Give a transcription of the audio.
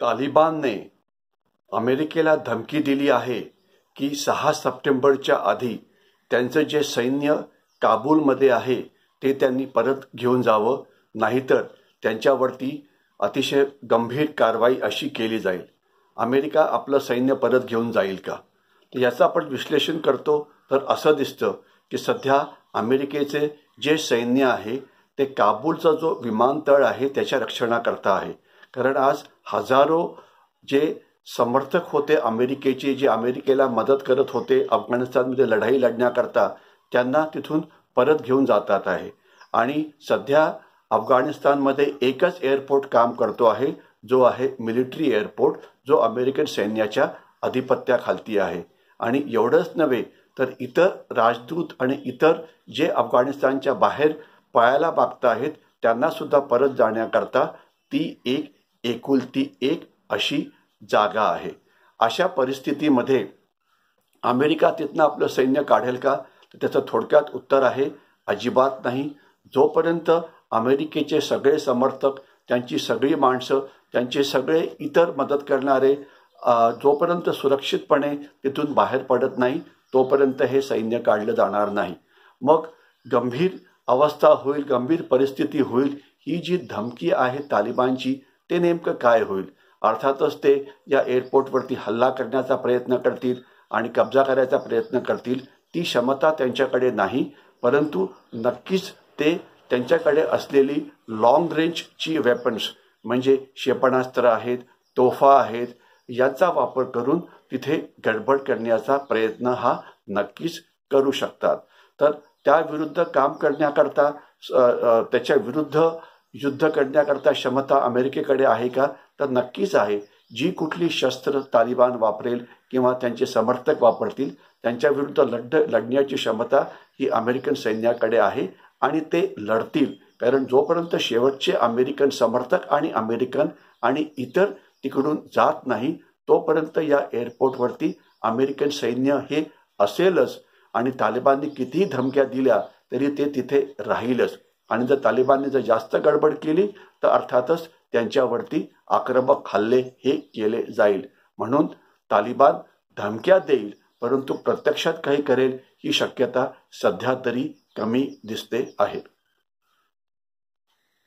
तालिबानने अमेरिकेला धमकी दिली आहे की सहा सप्टेंबरच्या आधी त्यांचं जे सैन्य काबूलमध्ये आहे ते त्यांनी परत घेऊन जावं नाहीतर त्यांच्यावरती अतिशय गंभीर कारवाई अशी केली जाईल अमेरिका आपलं सैन्य परत घेऊन जाईल का तर याचं आपण विश्लेषण करतो तर असं दिसतं की सध्या अमेरिकेचे जे सैन्य आहे ते काबूलचा जो विमानतळ आहे त्याच्या रक्षणाकरता आहे कारण आज हजारो जे समर्थक होते अमेरिकेचे जे अमेरिकेला मदत करत होते अफगाणिस्तानमध्ये लढाई लढण्याकरता त्यांना तिथून परत घेऊन जातात आहे आणि सध्या अफगाणिस्तानमध्ये एकच एअरपोर्ट काम करतो आहे जो आहे मिलिटरी एअरपोर्ट जो अमेरिकन सैन्याच्या अधिपत्याखालती आहे आणि एवढंच नव्हे तर इतर राजदूत आणि इतर जे अफगाणिस्तानच्या बाहेर पळायला मागत आहेत त्यांनासुद्धा परत जाण्याकरता ती एक एकुलती एक अशी जागा आहे अशा परिस्थितीमध्ये अमेरिका तिथनं आपलं सैन्य काढेल का तर त्याचं थोडक्यात उत्तर आहे अजिबात नाही जोपर्यंत अमेरिकेचे सगळे समर्थक त्यांची सगळी माणसं त्यांचे सगळे इतर मदत करणारे जोपर्यंत सुरक्षितपणे तिथून बाहेर पडत नाही तोपर्यंत हे सैन्य काढलं जाणार नाही मग गंभीर अवस्था होईल गंभीर परिस्थिती होईल ही जी धमकी आहे तालिबानची ते नेमकं काय होईल अर्थातच ते या एअरपोर्टवरती हल्ला करण्याचा प्रयत्न करतील आणि कब्जा करायचा प्रयत्न करतील ती क्षमता त्यांच्याकडे नाही परंतु नक्कीच ते त्यांच्याकडे असलेली लॉंग रेंजची वेपन्स म्हणजे क्षेपणास्त्र आहेत तोफा आहेत याचा वापर करून तिथे गडबड करण्याचा प्रयत्न हा नक्कीच करू शकतात तर त्याविरुद्ध काम करण्याकरता त्याच्या विरुद्ध युद्ध करण्याकरता क्षमता अमेरिकेकडे आहे का तर नक्कीच आहे जी कुठली शस्त्र तालिबान वापरेल किंवा त्यांचे समर्थक वापरतील त्यांच्याविरुद्ध लढ लढण्याची क्षमता ही अमेरिकन सैन्याकडे आहे आणि ते लढतील कारण जोपर्यंत शेवटचे अमेरिकन समर्थक आणि अमेरिकन आणि इतर तिकडून जात नाही तोपर्यंत या एअरपोर्टवरती अमेरिकन सैन्य हे असेलच आणि तालिबानने कितीही धमक्या दिल्या तरी ते तिथे राहीलच आणि जर तालिबानने जर जास्त गडबड केली तर अर्थातच त्यांच्यावरती आक्रमक हल्ले हे केले जाईल म्हणून तालिबान धमक्या देईल परंतु प्रत्यक्षात काही करेल ही शक्यता सध्या तरी कमी दिसते आहे